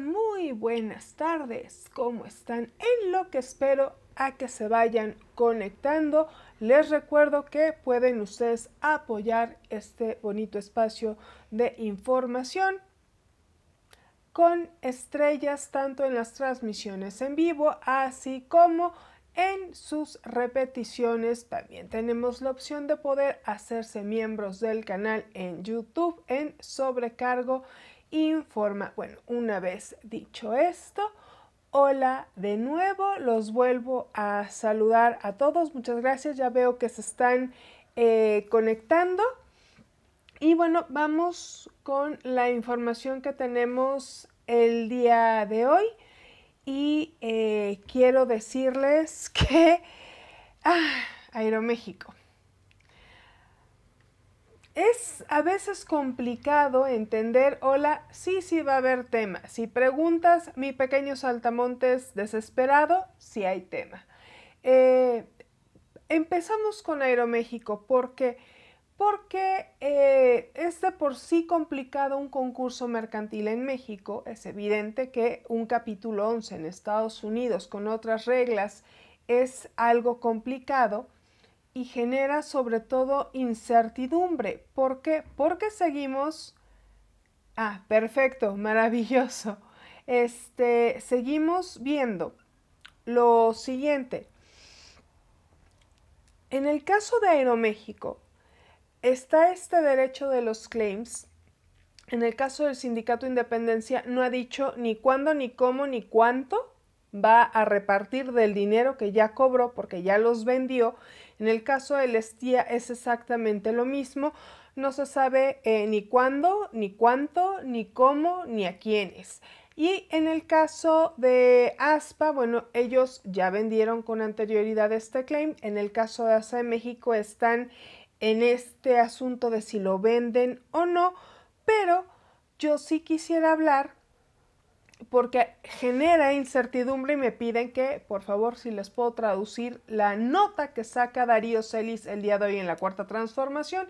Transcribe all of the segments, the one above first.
muy buenas tardes. ¿Cómo están? En lo que espero a que se vayan conectando. Les recuerdo que pueden ustedes apoyar este bonito espacio de información con estrellas tanto en las transmisiones en vivo así como en sus repeticiones. También tenemos la opción de poder hacerse miembros del canal en YouTube en sobrecargo informa. Bueno, una vez dicho esto, hola de nuevo, los vuelvo a saludar a todos. Muchas gracias, ya veo que se están eh, conectando. Y bueno, vamos con la información que tenemos el día de hoy. Y eh, quiero decirles que ah, Aeroméxico es a veces complicado entender, hola, sí, sí va a haber tema. Si preguntas, mi pequeño saltamontes desesperado, sí hay tema. Eh, empezamos con Aeroméxico porque porque eh, es de por sí complicado un concurso mercantil en México. Es evidente que un capítulo 11 en Estados Unidos con otras reglas es algo complicado, y genera sobre todo incertidumbre. ¿Por qué? Porque seguimos... Ah, perfecto, maravilloso. Este, seguimos viendo lo siguiente. En el caso de Aeroméxico, está este derecho de los claims. En el caso del sindicato Independencia, no ha dicho ni cuándo, ni cómo, ni cuánto va a repartir del dinero que ya cobró porque ya los vendió en el caso del estía es exactamente lo mismo. No se sabe eh, ni cuándo, ni cuánto, ni cómo, ni a quiénes. Y en el caso de ASPA, bueno, ellos ya vendieron con anterioridad este claim. En el caso de ASA de México están en este asunto de si lo venden o no. Pero yo sí quisiera hablar porque genera incertidumbre y me piden que, por favor, si les puedo traducir la nota que saca Darío Celis el día de hoy en la cuarta transformación,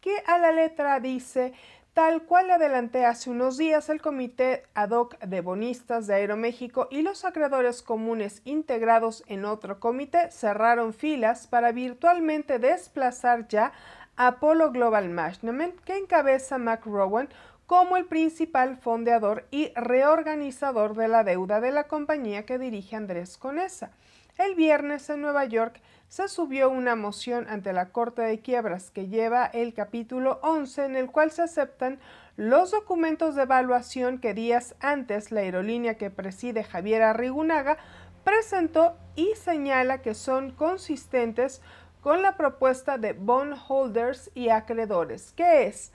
que a la letra dice, tal cual le adelanté hace unos días, el Comité Ad hoc de Bonistas de Aeroméxico y los acreedores comunes integrados en otro comité cerraron filas para virtualmente desplazar ya a Polo Global Management, que encabeza Mac Rowan, como el principal fondeador y reorganizador de la deuda de la compañía que dirige Andrés Conesa. El viernes en Nueva York se subió una moción ante la Corte de Quiebras que lleva el capítulo 11 en el cual se aceptan los documentos de evaluación que días antes la aerolínea que preside Javier Arrigunaga presentó y señala que son consistentes con la propuesta de bondholders y acreedores, que es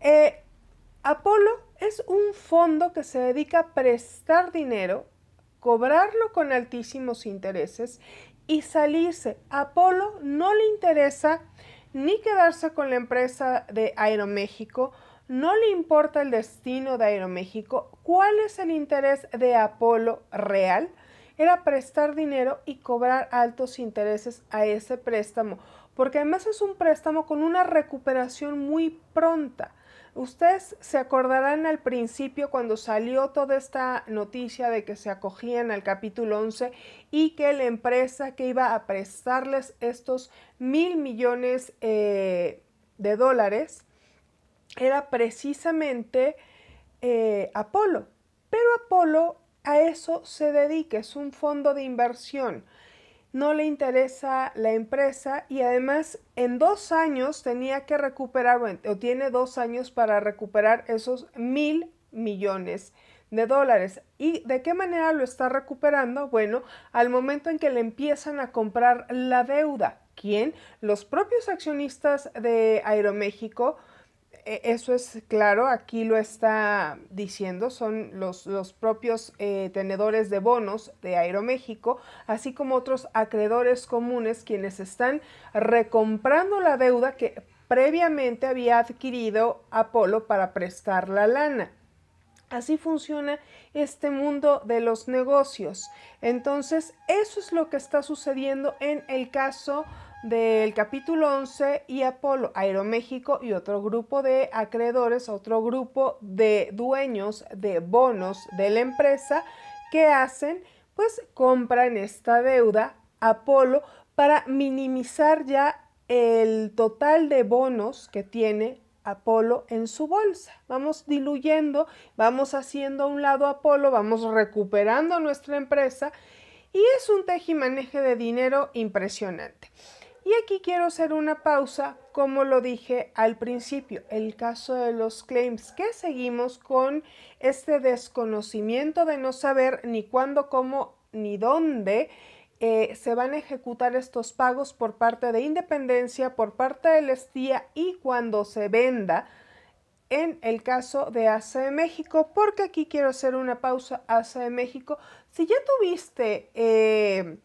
eh, Apolo es un fondo que se dedica a prestar dinero, cobrarlo con altísimos intereses y salirse. Apolo no le interesa ni quedarse con la empresa de Aeroméxico, no le importa el destino de Aeroméxico. ¿Cuál es el interés de Apolo real? Era prestar dinero y cobrar altos intereses a ese préstamo, porque además es un préstamo con una recuperación muy pronta. Ustedes se acordarán al principio cuando salió toda esta noticia de que se acogían al capítulo 11 y que la empresa que iba a prestarles estos mil millones eh, de dólares era precisamente eh, Apolo. Pero Apolo a eso se dedica, es un fondo de inversión no le interesa la empresa y además en dos años tenía que recuperar o tiene dos años para recuperar esos mil millones de dólares. ¿Y de qué manera lo está recuperando? Bueno, al momento en que le empiezan a comprar la deuda. ¿Quién? Los propios accionistas de Aeroméxico, eh, eso es claro, aquí lo está diciendo, son los, propios eh, tenedores de bonos de Aeroméxico, así como otros acreedores comunes quienes están recomprando la deuda que previamente había adquirido Apolo para prestar la lana. Así funciona este mundo de los negocios. Entonces, eso es lo que está sucediendo en el caso del capítulo 11 y Apolo, Aeroméxico y otro grupo de acreedores, otro grupo de dueños de bonos de la empresa que hacen, pues compran esta deuda Apolo para minimizar ya el total de bonos que tiene Apolo en su bolsa. Vamos diluyendo, vamos haciendo a un lado Apolo, vamos recuperando nuestra empresa y es un tejimaneje de dinero impresionante. Y aquí quiero hacer una pausa, como lo dije al principio, el caso de los claims, que seguimos con este desconocimiento de no saber ni cuándo, cómo, ni dónde eh, se van a ejecutar estos pagos por parte de Independencia, por parte del Estía y cuando se venda en el caso de de México, porque aquí quiero hacer una pausa de México. Si ya tuviste... Eh,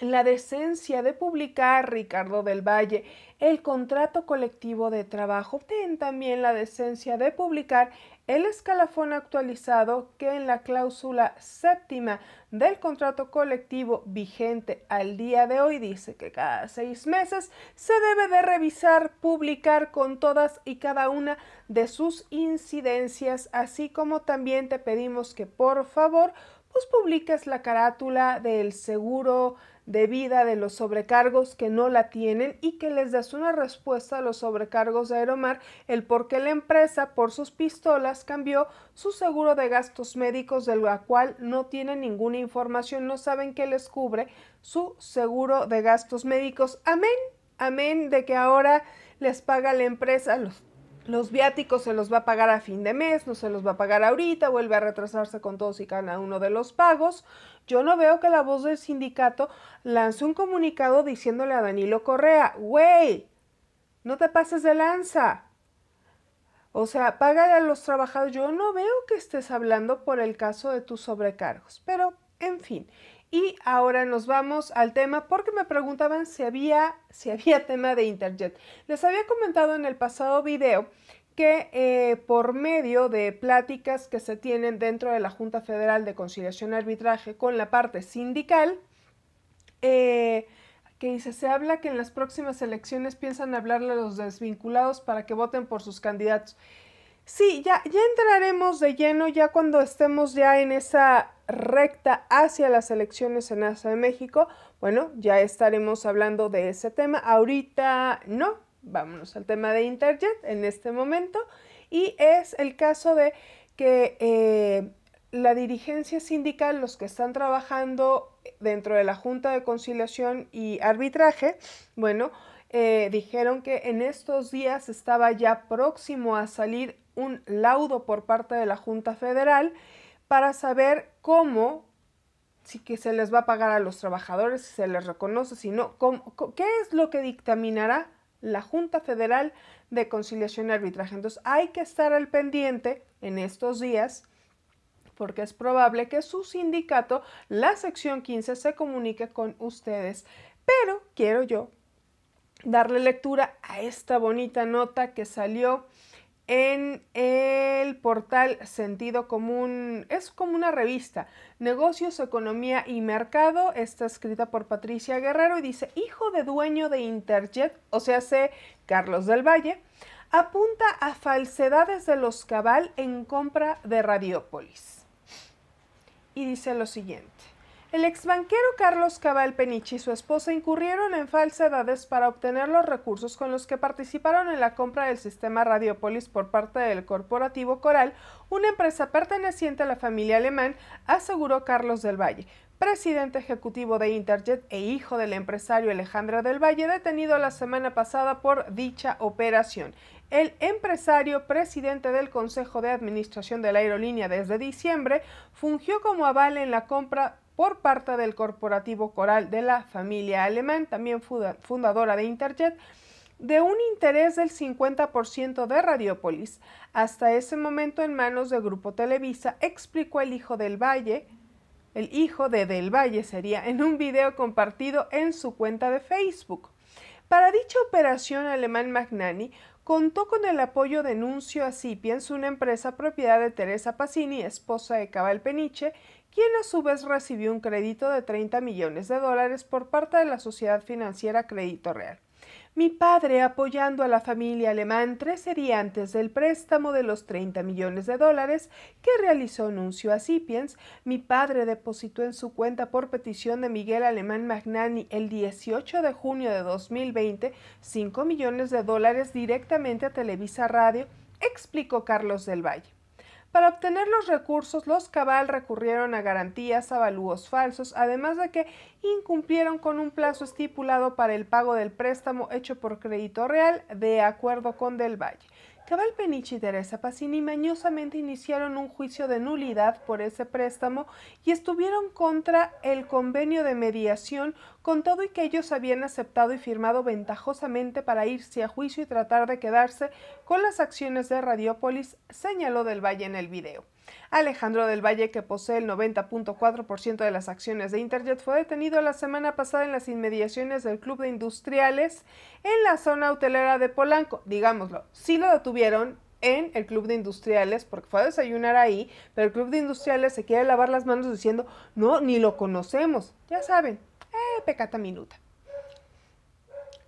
la decencia de publicar Ricardo del Valle el contrato colectivo de trabajo. Ten también la decencia de publicar el escalafón actualizado que en la cláusula séptima del contrato colectivo vigente al día de hoy dice que cada seis meses se debe de revisar, publicar con todas y cada una de sus incidencias, así como también te pedimos que por favor pues publiques la carátula del seguro de vida de los sobrecargos que no la tienen y que les des una respuesta a los sobrecargos de Aeromar, el por qué la empresa por sus pistolas cambió su seguro de gastos médicos de la cual no tienen ninguna información, no saben qué les cubre su seguro de gastos médicos. Amén, amén de que ahora les paga la empresa los los viáticos se los va a pagar a fin de mes, no se los va a pagar ahorita, vuelve a retrasarse con todos y cada uno de los pagos. Yo no veo que la voz del sindicato lance un comunicado diciéndole a Danilo Correa, güey, no te pases de lanza. O sea, paga a los trabajadores. Yo no veo que estés hablando por el caso de tus sobrecargos, pero en fin. Y ahora nos vamos al tema porque me preguntaban si había, si había tema de Interjet. Les había comentado en el pasado video que eh, por medio de pláticas que se tienen dentro de la Junta Federal de Conciliación y Arbitraje con la parte sindical, eh, que dice, se habla que en las próximas elecciones piensan hablarle a los desvinculados para que voten por sus candidatos. Sí, ya, ya entraremos de lleno ya cuando estemos ya en esa recta hacia las elecciones en Asia de México. Bueno, ya estaremos hablando de ese tema. Ahorita no, vámonos al tema de Interjet en este momento. Y es el caso de que eh, la dirigencia sindical, los que están trabajando dentro de la Junta de Conciliación y Arbitraje, bueno, eh, dijeron que en estos días estaba ya próximo a salir un laudo por parte de la Junta Federal para saber cómo, si que se les va a pagar a los trabajadores, si se les reconoce, si no, qué es lo que dictaminará la Junta Federal de Conciliación y Arbitraje. Entonces hay que estar al pendiente en estos días porque es probable que su sindicato, la sección 15, se comunique con ustedes. Pero quiero yo darle lectura a esta bonita nota que salió en el portal Sentido Común. Es como una revista, Negocios, Economía y Mercado. Está escrita por Patricia Guerrero y dice, hijo de dueño de Interjet, o sea, C. Carlos del Valle, apunta a falsedades de los cabal en compra de Radiópolis, Y dice lo siguiente. El exbanquero Carlos Cabal Peniche y su esposa incurrieron en falsedades para obtener los recursos con los que participaron en la compra del sistema Radiopolis por parte del corporativo Coral, una empresa perteneciente a la familia alemán, aseguró Carlos del Valle, presidente ejecutivo de Interjet e hijo del empresario Alejandro del Valle, detenido la semana pasada por dicha operación. El empresario, presidente del Consejo de Administración de la Aerolínea desde diciembre, fungió como aval en la compra por parte del corporativo coral de la familia alemán, también fundadora de Interjet, de un interés del 50% de Radiopolis, hasta ese momento en manos del grupo Televisa, explicó el hijo del Valle, el hijo de Del Valle sería, en un video compartido en su cuenta de Facebook. Para dicha operación, Alemán Magnani contó con el apoyo de Nuncio Acipiens, una empresa propiedad de Teresa Pacini, esposa de Cabal Peniche, quien a su vez recibió un crédito de 30 millones de dólares por parte de la sociedad financiera Crédito Real. Mi padre, apoyando a la familia alemán tres días antes del préstamo de los 30 millones de dólares que realizó Nuncio a Sipiens, mi padre depositó en su cuenta por petición de Miguel Alemán Magnani el 18 de junio de 2020 5 millones de dólares directamente a Televisa Radio, explicó Carlos del Valle. Para obtener los recursos, los Cabal recurrieron a garantías, avalúos falsos, además de que incumplieron con un plazo estipulado para el pago del préstamo hecho por Crédito Real de acuerdo con Del Valle. Cabal Penich y Teresa Pacini mañosamente iniciaron un juicio de nulidad por ese préstamo y estuvieron contra el convenio de mediación con todo y que ellos habían aceptado y firmado ventajosamente para irse a juicio y tratar de quedarse con las acciones de Radiopolis señaló del Valle en el video. Alejandro del Valle, que posee el 90.4% de las acciones de Interjet, fue detenido la semana pasada en las inmediaciones del Club de Industriales en la zona hotelera de Polanco. Digámoslo, si lo detuvieron en el Club de Industriales, porque fue a desayunar ahí, pero el Club de Industriales se quiere lavar las manos diciendo, no, ni lo conocemos, ya saben, eh, pecata minuta.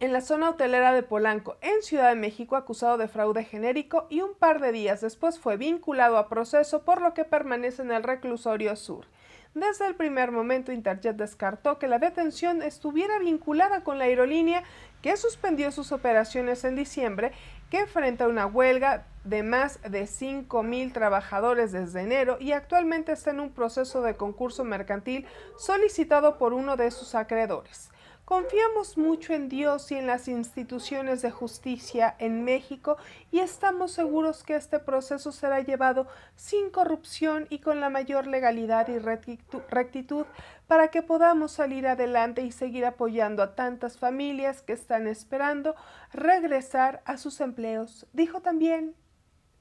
En la zona hotelera de Polanco, en Ciudad de México, acusado de fraude genérico y un par de días después fue vinculado a proceso, por lo que permanece en el reclusorio sur. Desde el primer momento, Interjet descartó que la detención estuviera vinculada con la aerolínea que suspendió sus operaciones en diciembre que enfrenta una huelga de más de 5.000 trabajadores desde enero y actualmente está en un proceso de concurso mercantil solicitado por uno de sus acreedores. Confiamos mucho en Dios y en las instituciones de justicia en México y estamos seguros que este proceso será llevado sin corrupción y con la mayor legalidad y rectitud para que podamos salir adelante y seguir apoyando a tantas familias que están esperando regresar a sus empleos, dijo también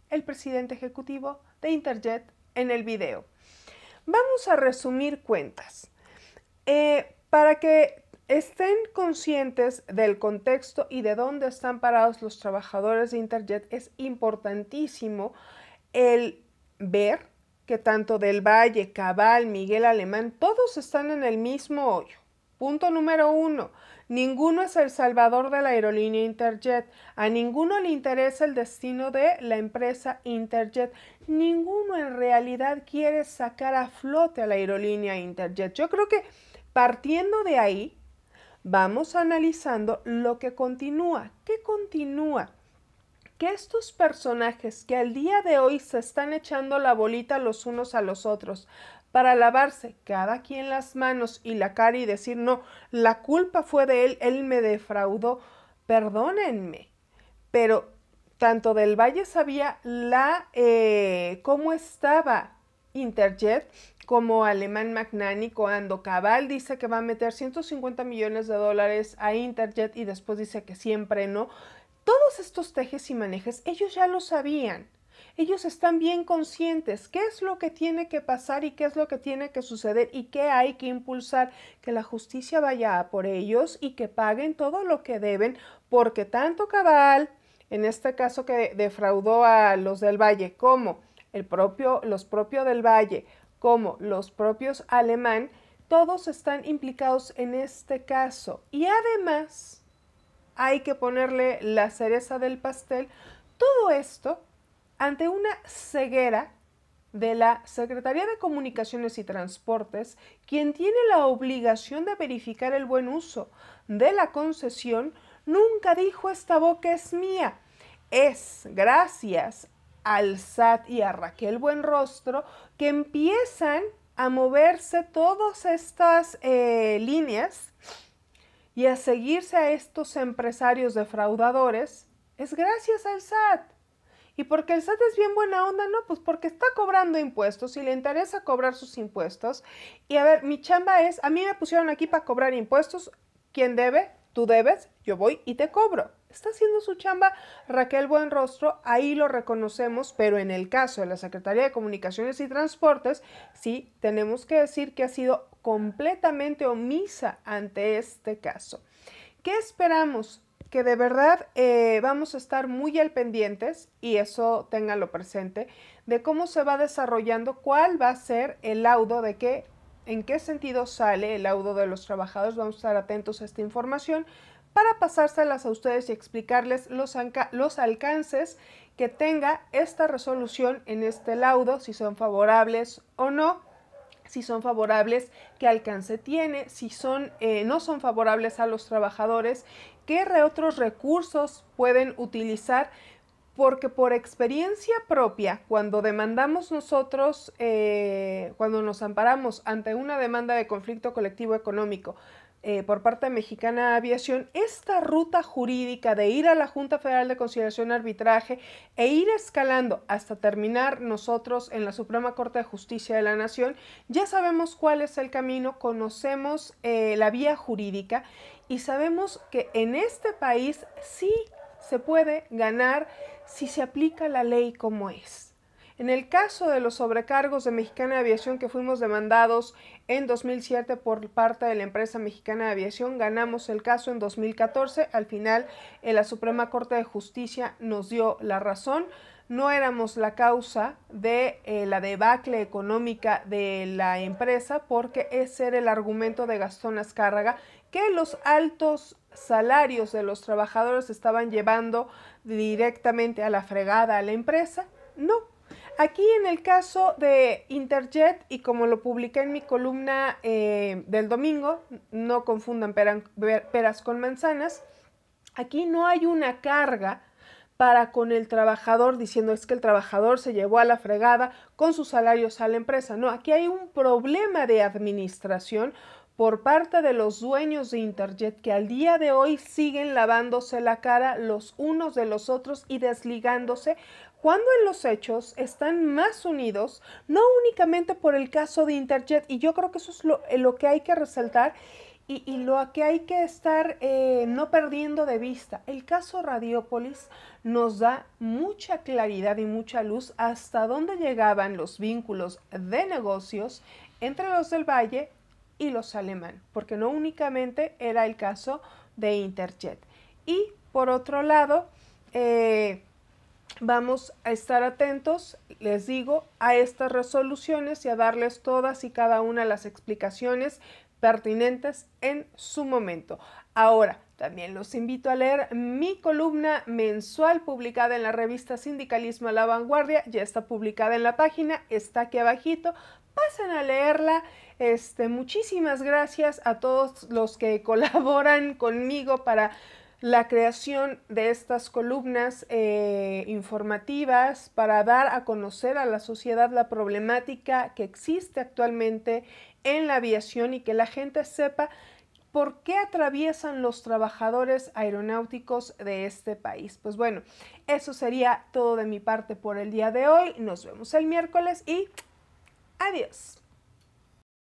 el presidente ejecutivo de Interjet en el video. Vamos a resumir cuentas. Eh, para que estén conscientes del contexto y de dónde están parados los trabajadores de Interjet, es importantísimo el ver que tanto Del Valle, Cabal, Miguel Alemán, todos están en el mismo hoyo. Punto número uno, ninguno es el salvador de la aerolínea Interjet, a ninguno le interesa el destino de la empresa Interjet, ninguno en realidad quiere sacar a flote a la aerolínea Interjet. Yo creo que partiendo de ahí, vamos analizando lo que continúa. ¿Qué continúa? Que estos personajes que al día de hoy se están echando la bolita los unos a los otros para lavarse cada quien las manos y la cara y decir, no, la culpa fue de él, él me defraudó, perdónenme, pero tanto del Valle sabía la, eh, cómo estaba Interjet, como Alemán magnánico cuando Cabal dice que va a meter 150 millones de dólares a Interjet y después dice que siempre no. Todos estos tejes y manejes, ellos ya lo sabían. Ellos están bien conscientes qué es lo que tiene que pasar y qué es lo que tiene que suceder y qué hay que impulsar, que la justicia vaya a por ellos y que paguen todo lo que deben, porque tanto Cabal, en este caso que defraudó a los del Valle, como propio, los propios del Valle como los propios Alemán, todos están implicados en este caso. Y además, hay que ponerle la cereza del pastel, todo esto ante una ceguera de la Secretaría de Comunicaciones y Transportes, quien tiene la obligación de verificar el buen uso de la concesión, nunca dijo esta boca es mía. Es gracias al SAT y a Raquel Buenrostro, que empiezan a moverse todas estas eh, líneas y a seguirse a estos empresarios defraudadores, es gracias al SAT. ¿Y porque el SAT es bien buena onda? No, pues porque está cobrando impuestos y le interesa cobrar sus impuestos. Y a ver, mi chamba es, a mí me pusieron aquí para cobrar impuestos. ¿Quién debe? Tú debes, yo voy y te cobro está haciendo su chamba Raquel Buenrostro, ahí lo reconocemos, pero en el caso de la Secretaría de Comunicaciones y Transportes, sí tenemos que decir que ha sido completamente omisa ante este caso. ¿Qué esperamos? Que de verdad eh, vamos a estar muy al pendientes, y eso ténganlo presente, de cómo se va desarrollando, cuál va a ser el laudo de qué en qué sentido sale el laudo de los trabajadores. Vamos a estar atentos a esta información, para pasárselas a ustedes y explicarles los, los alcances que tenga esta resolución en este laudo, si son favorables o no si son favorables, qué alcance tiene, si son, eh, no son favorables a los trabajadores, qué otros recursos pueden utilizar, porque por experiencia propia, cuando demandamos nosotros, eh, cuando nos amparamos ante una demanda de conflicto colectivo económico eh, por parte de Mexicana Aviación esta ruta jurídica de ir a la Junta Federal de Conciliación y Arbitraje e ir escalando hasta terminar nosotros en la Suprema Corte de Justicia de la Nación, ya sabemos cuál es el camino, conocemos eh, la vía jurídica y sabemos que en este país sí se puede ganar si se aplica la ley como es. En el caso de los sobrecargos de Mexicana de Aviación que fuimos demandados en 2007 por parte de la empresa Mexicana de Aviación, ganamos el caso en 2014. Al final, en eh, la Suprema Corte de Justicia nos dio la razón. No éramos la causa de eh, la debacle económica de la empresa porque ese era el argumento de Gastón Azcárraga, que los altos salarios de los trabajadores estaban llevando directamente a la fregada a la empresa. No, Aquí en el caso de Interjet, y como lo publiqué en mi columna eh, del domingo, no confundan peras con manzanas, aquí no hay una carga para con el trabajador diciendo es que el trabajador se llevó a la fregada con sus salarios a la empresa. No, aquí hay un problema de administración por parte de los dueños de Interjet que al día de hoy siguen lavándose la cara los unos de los otros y desligándose cuando en los hechos están más unidos, no únicamente por el caso de Interjet, y yo creo que eso es lo, eh, que hay que resaltar y, lo que hay que estar eh, no perdiendo de vista. El caso Radiópolis nos da mucha claridad y mucha luz hasta dónde llegaban los vínculos de negocios entre los del Valle y los alemán, porque no únicamente era el caso de Interjet. Y por otro lado, eh, Vamos a estar atentos, les digo, a estas resoluciones y a darles todas y cada una las explicaciones pertinentes en su momento. Ahora, también los invito a leer mi columna mensual publicada en la revista Sindicalismo a la Vanguardia, ya está publicada en la página, está aquí abajito, pasen a leerla. Este, muchísimas gracias a todos los que colaboran conmigo para la creación de estas columnas eh, informativas para dar a conocer a la sociedad la problemática que existe actualmente en la aviación y que la gente sepa por qué atraviesan los trabajadores aeronáuticos de este país. Pues bueno, eso sería todo de mi parte por el día de hoy. Nos vemos el miércoles y adiós.